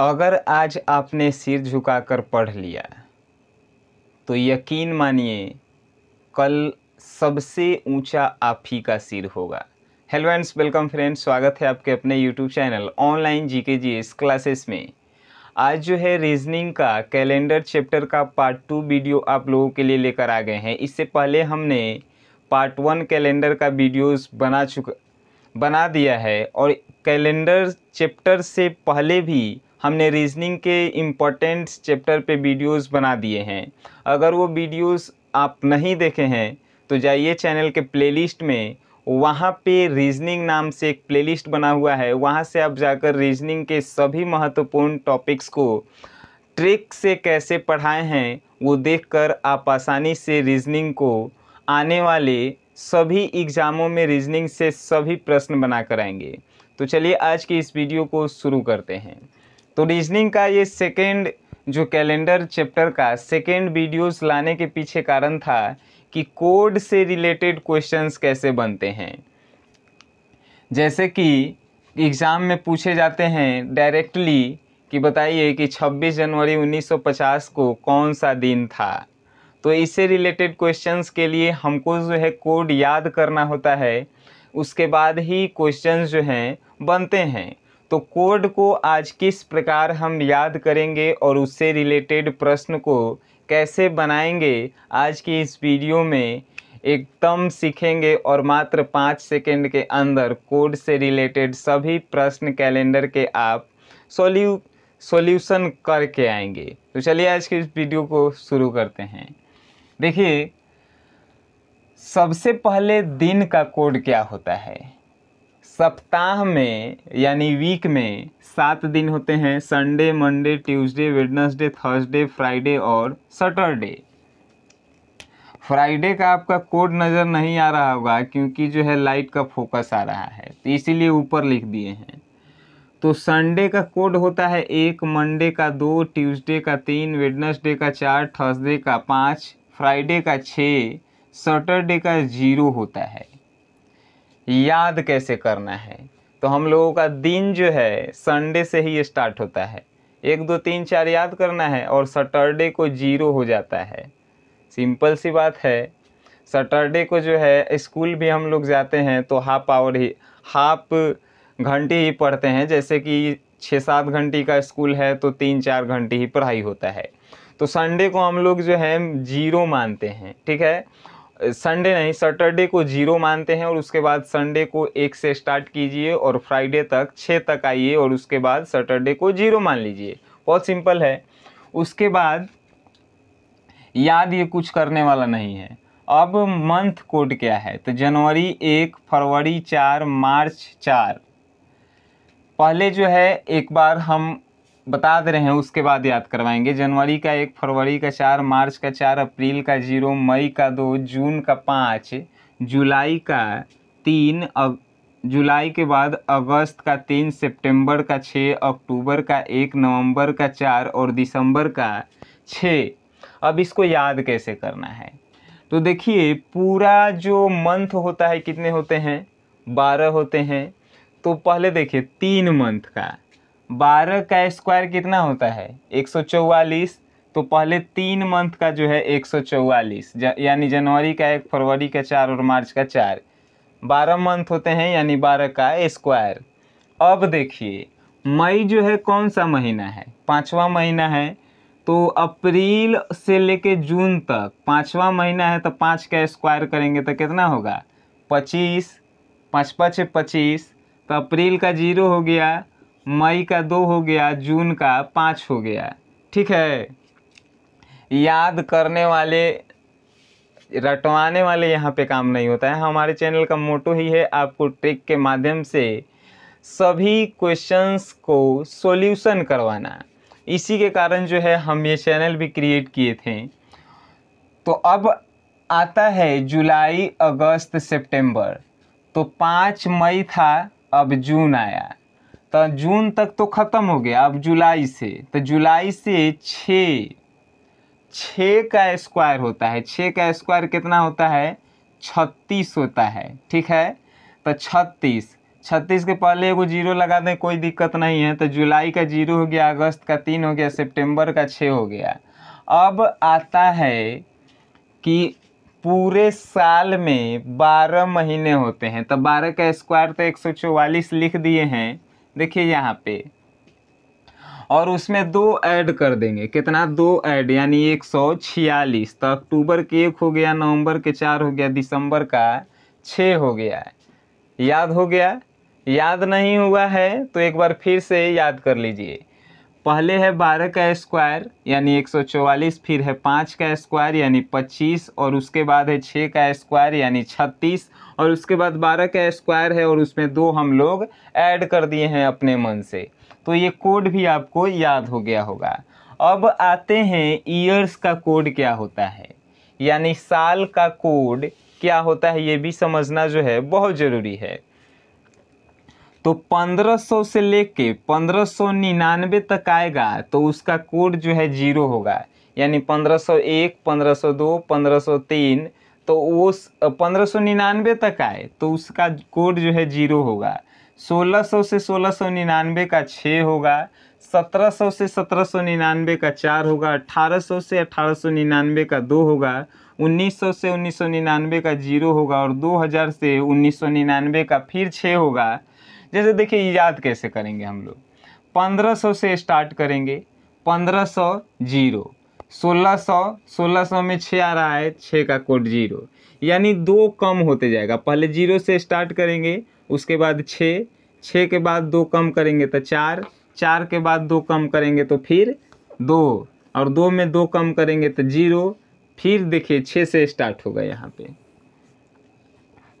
अगर आज आपने सिर झुकाकर पढ़ लिया तो यकीन मानिए कल सबसे ऊंचा आप ही का सिर होगा हेलो एंड वेलकम फ्रेंड्स स्वागत है आपके अपने यूट्यूब चैनल ऑनलाइन जी के जी एस क्लासेस में आज जो है रीजनिंग का कैलेंडर चैप्टर का पार्ट टू वीडियो आप लोगों के लिए लेकर आ गए हैं इससे पहले हमने पार्ट वन कैलेंडर का वीडियोस बना चुका बना दिया है और कैलेंडर चैप्टर से पहले भी हमने रीजनिंग के इम्पोर्टेंट चैप्टर पे वीडियोस बना दिए हैं अगर वो वीडियोस आप नहीं देखे हैं तो जाइए चैनल के प्लेलिस्ट में वहाँ पे रीजनिंग नाम से एक प्लेलिस्ट बना हुआ है वहाँ से आप जाकर रीजनिंग के सभी महत्वपूर्ण टॉपिक्स को ट्रिक से कैसे पढ़ाए हैं वो देख आप आसानी से रीजनिंग को आने वाले सभी एग्ज़ामों में रीजनिंग से सभी प्रश्न बना कर आएंगे तो चलिए आज की इस वीडियो को शुरू करते हैं तो रीजनिंग का ये सेकेंड जो कैलेंडर चैप्टर का सेकेंड वीडियोस लाने के पीछे कारण था कि कोड से रिलेटेड क्वेश्चंस कैसे बनते हैं जैसे कि एग्ज़ाम में पूछे जाते हैं डायरेक्टली कि बताइए कि 26 जनवरी 1950 को कौन सा दिन था तो इससे रिलेटेड क्वेश्चंस के लिए हमको जो है कोड याद करना होता है उसके बाद ही क्वेश्चंस जो हैं बनते हैं तो कोड को आज किस प्रकार हम याद करेंगे और उससे रिलेटेड प्रश्न को कैसे बनाएंगे आज की इस वीडियो में एकदम सीखेंगे और मात्र पाँच सेकेंड के अंदर कोड से रिलेटेड सभी प्रश्न कैलेंडर के आप सोल्यू सॉल्यूशन करके आएंगे तो चलिए आज के इस वीडियो को शुरू करते हैं देखिए सबसे पहले दिन का कोड क्या होता है सप्ताह में यानी वीक में सात दिन होते हैं Sunday Monday Tuesday Wednesday Thursday Friday और सटरडे फ्राइडे का आपका कोड नज़र नहीं आ रहा होगा क्योंकि जो है लाइट का फोकस आ रहा है तो इसीलिए ऊपर लिख दिए हैं तो संडे का कोड होता है एक मंडे का दो ट्यूसडे का तीन वेडनसडे का चार थर्सडे का पाँच फ्राइडे का छः सैटरडे का ज़ीरो होता है याद कैसे करना है तो हम लोगों का दिन जो है संडे से ही स्टार्ट होता है एक दो तीन चार याद करना है और सटरडे को जीरो हो जाता है सिंपल सी बात है सटरडे को जो है स्कूल भी हम लोग जाते हैं तो हाफ आवर ही हाफ घंटे ही पढ़ते हैं जैसे कि छः सात घंटे का स्कूल है तो तीन चार घंटे ही पढ़ाई होता है तो संडे को हम लोग जो है जीरो मानते हैं ठीक है संडे नहीं सैटरडे को जीरो मानते हैं और उसके बाद संडे को एक से स्टार्ट कीजिए और फ्राइडे तक छः तक आइए और उसके बाद सैटरडे को जीरो मान लीजिए बहुत सिंपल है उसके बाद याद ये कुछ करने वाला नहीं है अब मंथ कोड क्या है तो जनवरी एक फरवरी चार मार्च चार पहले जो है एक बार हम बता दे रहे हैं उसके बाद याद करवाएंगे जनवरी का एक फरवरी का चार मार्च का चार अप्रैल का जीरो मई का दो जून का पाँच जुलाई का तीन अग, जुलाई के बाद अगस्त का तीन सितंबर का छः अक्टूबर का एक नवंबर का चार और दिसंबर का छः अब इसको याद कैसे करना है तो देखिए पूरा जो मंथ होता है कितने होते हैं बारह होते हैं तो पहले देखिए तीन मंथ का बारह का स्क्वायर कितना होता है एक सौ चौवालीस तो पहले तीन मंथ का जो है एक सौ चौवालीस यानी जनवरी का एक फरवरी का चार और मार्च का चार बारह मंथ होते हैं यानी बारह का स्क्वायर अब देखिए मई जो है कौन सा महीना है पाँचवा महीना है तो अप्रैल से लेके जून तक पाँचवा महीना है तो पाँच का स्क्वायर करेंगे तो कितना होगा पच्चीस पाँच पाँच पच्चीस तो अप्रैल का जीरो हो गया मई का दो हो गया जून का पाँच हो गया ठीक है याद करने वाले रटवाने वाले यहाँ पे काम नहीं होता है हमारे चैनल का मोटो ही है आपको ट्रिक के माध्यम से सभी क्वेश्चंस को सॉल्यूशन करवाना इसी के कारण जो है हम ये चैनल भी क्रिएट किए थे तो अब आता है जुलाई अगस्त सितंबर तो पाँच मई था अब जून आया तो जून तक तो ख़त्म हो गया अब जुलाई से तो जुलाई से छः छः का स्क्वायर होता है छः का स्क्वायर कितना होता है छत्तीस होता है ठीक है तो छत्तीस छत्तीस के पहले एगो जीरो लगा दें कोई दिक्कत नहीं है तो जुलाई का जीरो हो गया अगस्त का तीन हो गया सितंबर का छः हो गया अब आता है कि पूरे साल में बारह महीने होते हैं तो बारह का स्क्वायर तो एक सौ चौवालीस लिख दिए हैं देखिए यहाँ पे और उसमें दो ऐड कर देंगे कितना दो ऐड यानी एक सौ छियालीस तो अक्टूबर के एक हो गया नवंबर के चार हो गया दिसंबर का छः हो गया याद हो गया याद नहीं हुआ है तो एक बार फिर से याद कर लीजिए पहले है बारह का स्क्वायर यानी एक सौ चौवालीस फिर है पाँच का स्क्वायर यानी पच्चीस और उसके बाद है छः का स्क्वायर यानी छत्तीस और उसके बाद बारह का स्क्वायर है और उसमें दो हम लोग ऐड कर दिए हैं अपने मन से तो ये कोड भी आपको याद हो गया होगा अब आते हैं ईयर्स का कोड क्या होता है यानी साल का कोड क्या होता है ये भी समझना जो है बहुत ज़रूरी है तो 1500 से लेके 1599 तक आएगा तो उसका कोड जो है जीरो होगा यानी 1501, 1502, 1503, तो वो पंद्रह सौ निन्यानवे तक आए तो उसका कोड जो है जीरो होगा सोलह सौ से सोलह सौ निन्यानवे का छः होगा सत्रह सौ से सत्रह सौ निन्यानवे का चार होगा अठारह सौ से अठारह सौ निन्यानवे का दो होगा उन्नीस सौ से उन्नीस सौ निन्यानवे का जीरो होगा और दो हज़ार से उन्नीस सौ निन्यानवे का फिर छः होगा जैसे देखिए याद कैसे करेंगे हम लोग पंद्रह सौ से स्टार्ट करेंगे पंद्रह सौ जीरो सोलह सौ सोलह सौ में छः आ रहा है छः का कोड जीरो यानी दो कम होते जाएगा पहले जीरो से स्टार्ट करेंगे उसके बाद छः छः के बाद दो कम करेंगे तो चार चार के बाद दो कम करेंगे तो फिर दो और दो में दो कम करेंगे तो जीरो फिर देखिए छः से स्टार्ट होगा यहाँ पे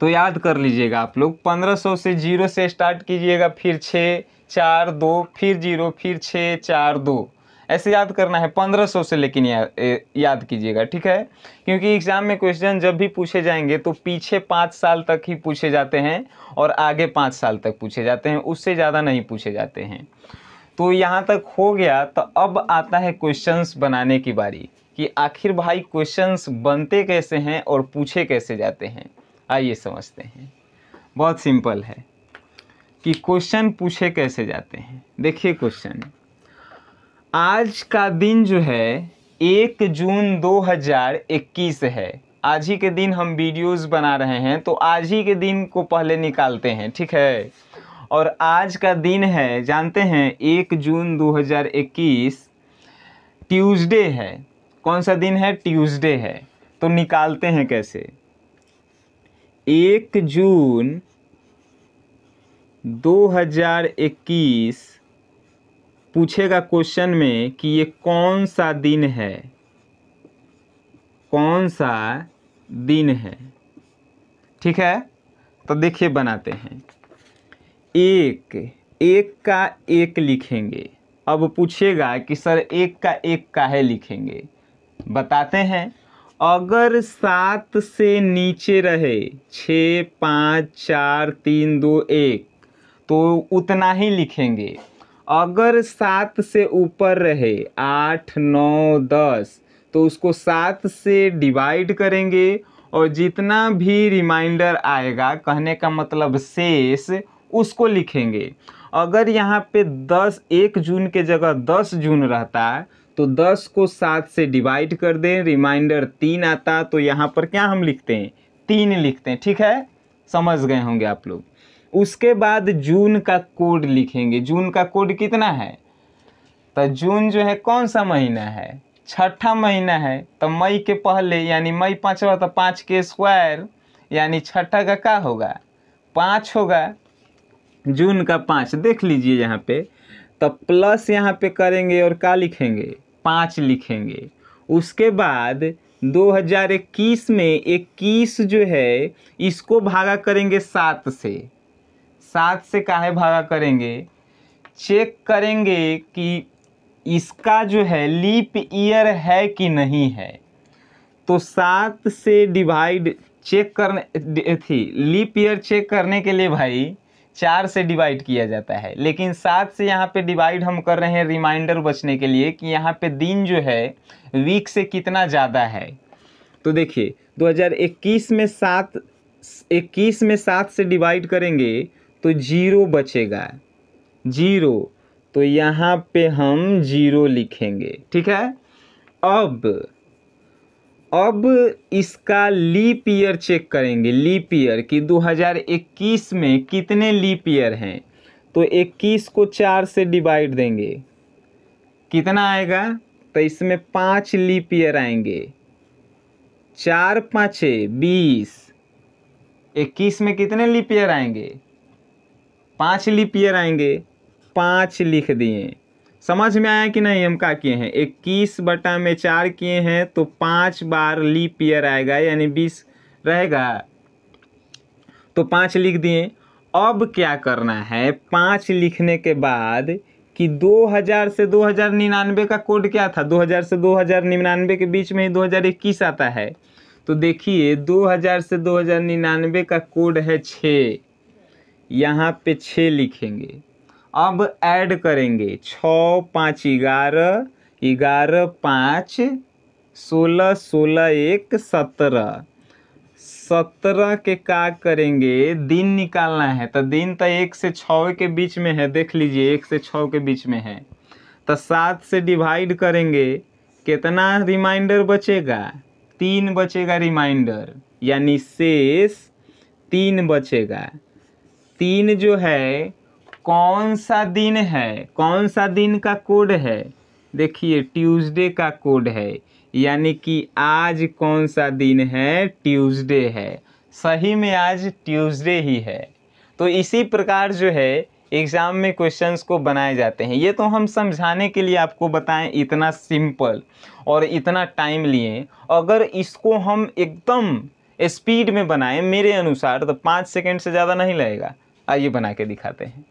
तो याद कर लीजिएगा आप लोग पंद्रह सौ से जीरो से स्टार्ट कीजिएगा फिर छः चार दो फिर जीरो फिर छः चार दो ऐसे याद करना है पंद्रह सौ से लेकिन या, याद कीजिएगा ठीक है क्योंकि एग्ज़ाम में क्वेश्चन जब भी पूछे जाएंगे तो पीछे पाँच साल तक ही पूछे जाते हैं और आगे पाँच साल तक पूछे जाते हैं उससे ज़्यादा नहीं पूछे जाते हैं तो यहाँ तक हो गया तो अब आता है क्वेश्चंस बनाने की बारी कि आखिर भाई क्वेश्चंस बनते कैसे हैं और पूछे कैसे जाते हैं आइए समझते हैं बहुत सिंपल है कि क्वेश्चन पूछे कैसे जाते हैं देखिए क्वेश्चन आज का दिन जो है एक जून 2021 है आज ही के दिन हम वीडियोस बना रहे हैं तो आज ही के दिन को पहले निकालते हैं ठीक है और आज का दिन है जानते हैं एक जून 2021 ट्यूसडे है कौन सा दिन है ट्यूसडे है तो निकालते हैं कैसे एक जून 2021 पूछेगा क्वेश्चन में कि ये कौन सा दिन है कौन सा दिन है ठीक है तो देखिए बनाते हैं एक एक का एक लिखेंगे अब पूछेगा कि सर एक का एक काहे लिखेंगे बताते हैं अगर सात से नीचे रहे छ पाँच चार तीन दो एक तो उतना ही लिखेंगे अगर सात से ऊपर रहे आठ नौ दस तो उसको सात से डिवाइड करेंगे और जितना भी रिमाइंडर आएगा कहने का मतलब शेष उसको लिखेंगे अगर यहाँ पे दस एक जून के जगह दस जून रहता है तो दस को सात से डिवाइड कर दें रिमाइंडर तीन आता तो यहाँ पर क्या हम लिखते हैं तीन लिखते हैं ठीक है समझ गए होंगे आप लोग उसके बाद जून का कोड लिखेंगे जून का कोड कितना है तो जून जो है कौन सा महीना है छठा महीना है तो मई के पहले यानी मई पाँचवा तो पाँच के स्क्वायर यानी छठा का क्या होगा पाँच होगा जून का पाँच देख लीजिए यहाँ पे तो प्लस यहाँ पे करेंगे और क्या लिखेंगे पाँच लिखेंगे उसके बाद 2021 में 21 जो है इसको भागा करेंगे सात से सात से काहे भागा करेंगे चेक करेंगे कि इसका जो है लीप ईयर है कि नहीं है तो सात से डिवाइड चेक करने थी लीप ईयर चेक करने के लिए भाई चार से डिवाइड किया जाता है लेकिन सात से यहाँ पे डिवाइड हम कर रहे हैं रिमाइंडर बचने के लिए कि यहाँ पे दिन जो है वीक से कितना ज़्यादा है तो देखिए 2021 में सात इक्कीस में सात से डिवाइड करेंगे तो जीरो बचेगा जीरो तो यहाँ पे हम जीरो लिखेंगे ठीक है अब अब इसका लीप ईयर चेक करेंगे लीप ईयर कि 2021 में कितने लीप ईयर हैं तो 21 को चार से डिवाइड देंगे कितना आएगा तो इसमें पाँच लीप ईयर आएंगे चार पाँचे बीस इक्कीस में कितने लीप ईयर आएंगे पाँच लिपियर ईयर आएंगे पाँच लिख दिए समझ में आया कि नहीं हम क्या किए हैं इक्कीस बटा में चार किए हैं तो पाँच बार लीप ईयर आएगा यानी बीस रहेगा तो पाँच लिख दिए अब क्या करना है पाँच लिखने के बाद कि 2000 से 2099 का कोड क्या था 2000 से 2099 के बीच में ही 2021 आता है तो देखिए 2000 से 2099 का कोड है छः यहाँ पे छः लिखेंगे अब ऐड करेंगे छः पाँच ग्यारह ग्यारह पाँच सोलह सोलह एक सत्रह सत्रह के का करेंगे दिन निकालना है तो दिन तो एक से छ के बीच में है देख लीजिए एक से छ के बीच में है तो सात से डिवाइड करेंगे कितना रिमाइंडर बचेगा तीन बचेगा रिमाइंडर यानी शेष तीन बचेगा तीन जो है कौन सा दिन है कौन सा दिन का कोड है देखिए ट्यूसडे का कोड है यानी कि आज कौन सा दिन है ट्यूसडे है सही में आज ट्यूसडे ही है तो इसी प्रकार जो है एग्ज़ाम में क्वेश्चंस को बनाए जाते हैं ये तो हम समझाने के लिए आपको बताएं इतना सिंपल और इतना टाइम लिए अगर इसको हम एकदम स्पीड में बनाएं मेरे अनुसार तो पाँच सेकेंड से ज़्यादा नहीं लगेगा आइए बना के दिखाते हैं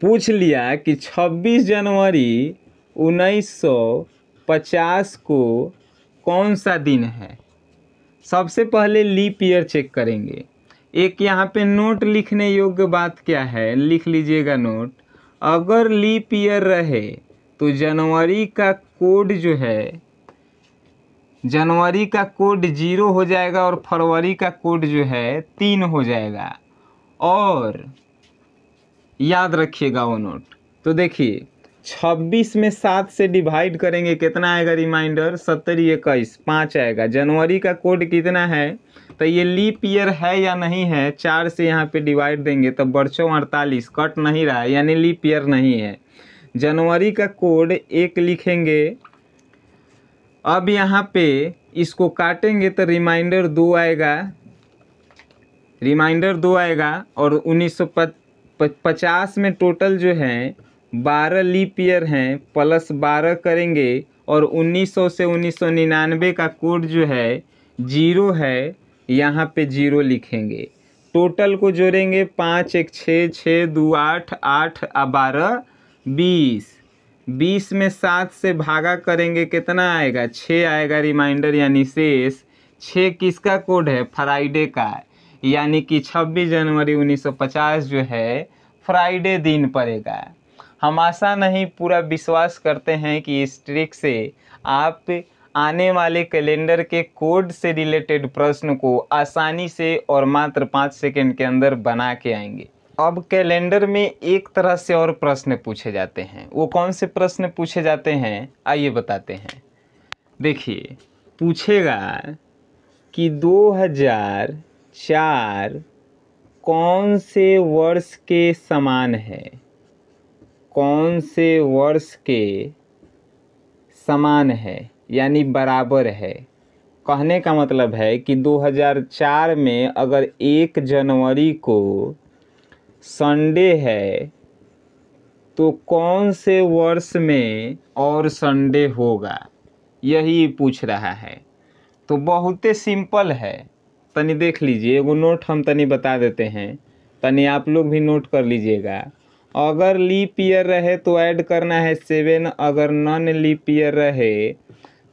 पूछ लिया कि 26 जनवरी 1950 को कौन सा दिन है सबसे पहले लीप ईयर चेक करेंगे एक यहाँ पे नोट लिखने योग्य बात क्या है लिख लीजिएगा नोट अगर लीप ईयर रहे तो जनवरी का कोड जो है जनवरी का कोड जीरो हो जाएगा और फरवरी का कोड जो है तीन हो जाएगा और याद रखिएगा वो नोट तो देखिए 26 में सात से डिवाइड करेंगे कितना आएगा रिमाइंडर सत्तर इक्कीस पाँच आएगा जनवरी का कोड कितना है तो ये लीप ईयर है या नहीं है चार से यहाँ पे डिवाइड देंगे तो बरसों अड़तालीस कट नहीं रहा है यानी लीप ईयर नहीं है जनवरी का कोड एक लिखेंगे अब यहाँ पे इसको काटेंगे तो रिमाइंडर दो आएगा रिमाइंडर दो आएगा और उन्नीस सौ पचास में टोटल जो है बारह लीप ईयर हैं प्लस बारह करेंगे और उन्नीस सौ से उन्नीस सौ निन्यानवे का कोड जो है जीरो है यहाँ पे जीरो लिखेंगे टोटल को जोड़ेंगे पाँच एक छः छः दो आठ आठ बारह बीस बीस में सात से भागा करेंगे कितना आएगा छः आएगा रिमाइंडर यानी शेष छः किसका कोड है फ्राइडे का यानी कि 26 जनवरी 1950 जो है फ्राइडे दिन पड़ेगा हम आशा नहीं पूरा विश्वास करते हैं कि इस ट्रिक से आप आने वाले कैलेंडर के कोड से रिलेटेड प्रश्न को आसानी से और मात्र पाँच सेकेंड के अंदर बना के आएंगे अब कैलेंडर में एक तरह से और प्रश्न पूछे जाते हैं वो कौन से प्रश्न पूछे जाते हैं आइए बताते हैं देखिए पूछेगा कि चार कौन से वर्ष के समान है कौन से वर्ष के समान है यानी बराबर है कहने का मतलब है कि 2004 में अगर एक जनवरी को संडे है तो कौन से वर्ष में और संडे होगा यही पूछ रहा है तो बहुत सिंपल है तनी देख लीजिए एगो नोट हम तनी बता देते हैं तनी आप लोग भी नोट कर लीजिएगा अगर लीप ईयर रहे तो ऐड करना है सेवन अगर नॉन लीप ईयर रहे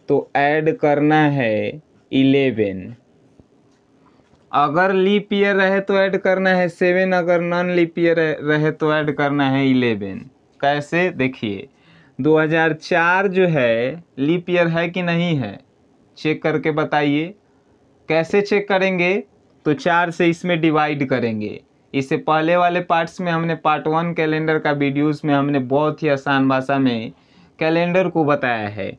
तो ऐड करना है इलेवन अगर लीप ईयर रहे तो ऐड करना है सेवन अगर नॉन लीप ईयर रहे तो ऐड करना है इलेवन कैसे देखिए 2004 जो है लीप ईयर है कि नहीं है चेक करके बताइए कैसे चेक करेंगे तो चार से इसमें डिवाइड करेंगे इससे पहले वाले पार्ट्स में हमने पार्ट वन कैलेंडर का वीडियोस में हमने बहुत ही आसान भाषा में कैलेंडर को बताया है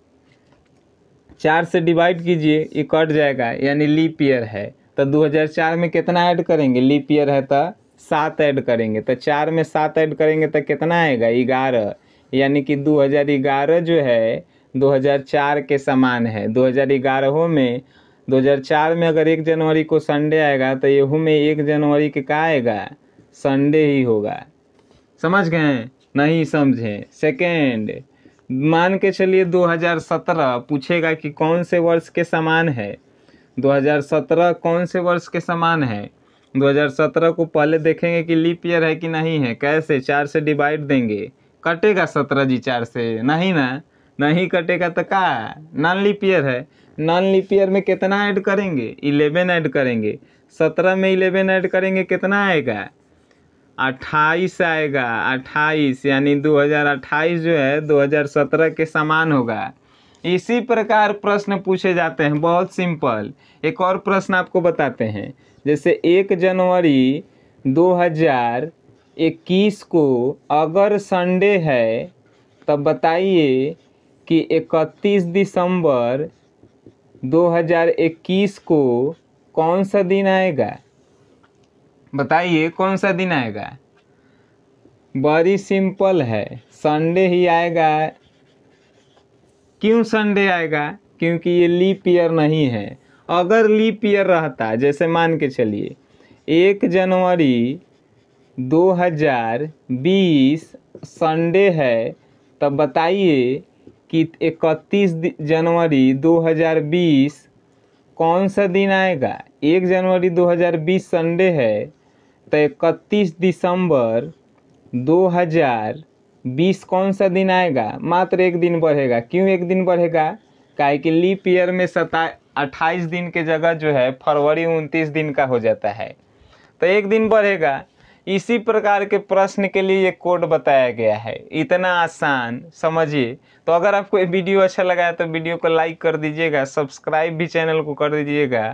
चार से डिवाइड कीजिए ये कट जाएगा यानी लीप ईयर है तो 2004 में कितना ऐड करेंगे लीप ईयर है तो सात ऐड करेंगे तो चार में सात ऐड करेंगे तो कितना आएगा ग्यारह यानी कि दो जो है दो के समान है दो में 2004 में अगर एक जनवरी को संडे आएगा तो यहू में एक जनवरी के का आएगा संडे ही होगा समझ गए नहीं समझे सेकेंड मान के चलिए 2017 पूछेगा कि कौन से वर्ष के समान है 2017 कौन से वर्ष के समान है 2017 को पहले देखेंगे कि लीप ईयर है कि नहीं है कैसे चार से डिवाइड देंगे कटेगा सत्रह जी चार से नहीं ना नहीं कटेगा तो का नॉन लीप ईयर है नॉन लिपियर ईयर में कितना ऐड करेंगे इलेवन ऐड करेंगे सत्रह में इलेवन ऐड करेंगे कितना आएगा अट्ठाईस आएगा अट्ठाईस यानी दो हज़ार अट्ठाईस जो है दो हज़ार सत्रह के समान होगा इसी प्रकार प्रश्न पूछे जाते हैं बहुत सिंपल एक और प्रश्न आपको बताते हैं जैसे एक जनवरी दो हज़ार इक्कीस को अगर संडे है तब बताइए कि इकतीस दिसंबर 2021 को कौन सा दिन आएगा बताइए कौन सा दिन आएगा बड़ी सिंपल है संडे ही आएगा क्यों संडे आएगा क्योंकि ये लीप ईयर नहीं है अगर लीप ईयर रहता जैसे मान के चलिए एक जनवरी 2020 संडे है तब बताइए कि इकतीस जनवरी 2020 कौन सा दिन आएगा एक जनवरी 2020 संडे है तो इकतीस दिसंबर 2020 कौन सा दिन आएगा मात्र एक दिन बढ़ेगा क्यों एक दिन बढ़ेगा काहे कि लीप ईयर में सता अट्ठाईस दिन के जगह जो है फरवरी उनतीस दिन का हो जाता है तो एक दिन बढ़ेगा इसी प्रकार के प्रश्न के लिए ये कोड बताया गया है इतना आसान समझिए तो अगर आपको ये वीडियो अच्छा लगा है तो वीडियो को लाइक कर दीजिएगा सब्सक्राइब भी चैनल को कर दीजिएगा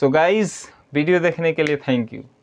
सो गाइज़ वीडियो देखने के लिए थैंक यू